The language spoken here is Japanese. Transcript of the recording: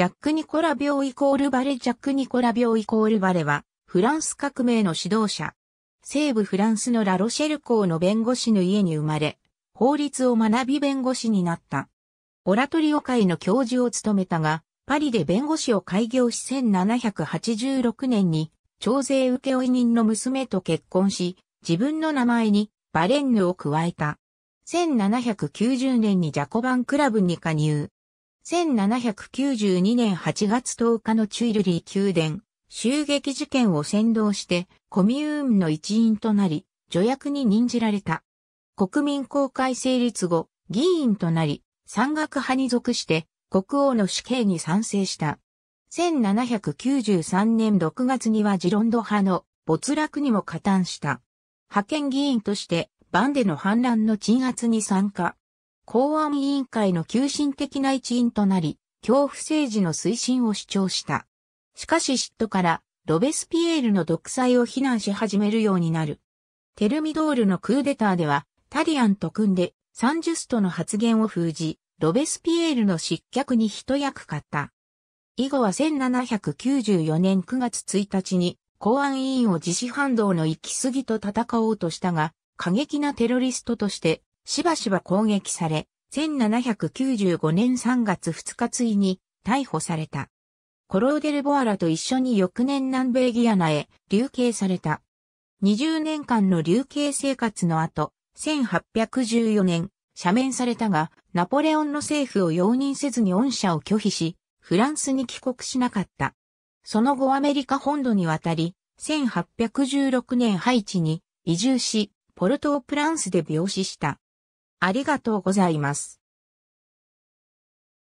ジャック・ニコラ病イコールバレジャック・ニコラ病イコールバレは、フランス革命の指導者。西部フランスのラロシェル校の弁護士の家に生まれ、法律を学び弁護士になった。オラトリオ会の教授を務めたが、パリで弁護士を開業し1786年に、徴税請負人の娘と結婚し、自分の名前にバレンヌを加えた。1790年にジャコバンクラブに加入。1792年8月10日のチュイルリー宮殿、襲撃事件を先導してコミューンの一員となり、助役に任じられた。国民公開成立後、議員となり、山岳派に属して国王の死刑に賛成した。1793年6月にはジロンド派の没落にも加担した。派遣議員としてバンデの反乱の鎮圧に参加。公安委員会の急進的な一員となり、恐怖政治の推進を主張した。しかし嫉妬から、ロベスピエールの独裁を非難し始めるようになる。テルミドールのクーデターでは、タリアンと組んで、サンジュストの発言を封じ、ロベスピエールの失脚に一役買った。以後は1794年9月1日に、公安委員を自死反動の行き過ぎと戦おうとしたが、過激なテロリストとしてしばしば攻撃され、1795年3月2日ついに逮捕された。コローデルボアラと一緒に翌年南米ギアナへ流刑された。20年間の流刑生活の後、1814年、赦免されたが、ナポレオンの政府を容認せずに恩赦を拒否し、フランスに帰国しなかった。その後アメリカ本土に渡り、1816年ハイチに移住し、ポルトープランスで病死した。ありがとうございます。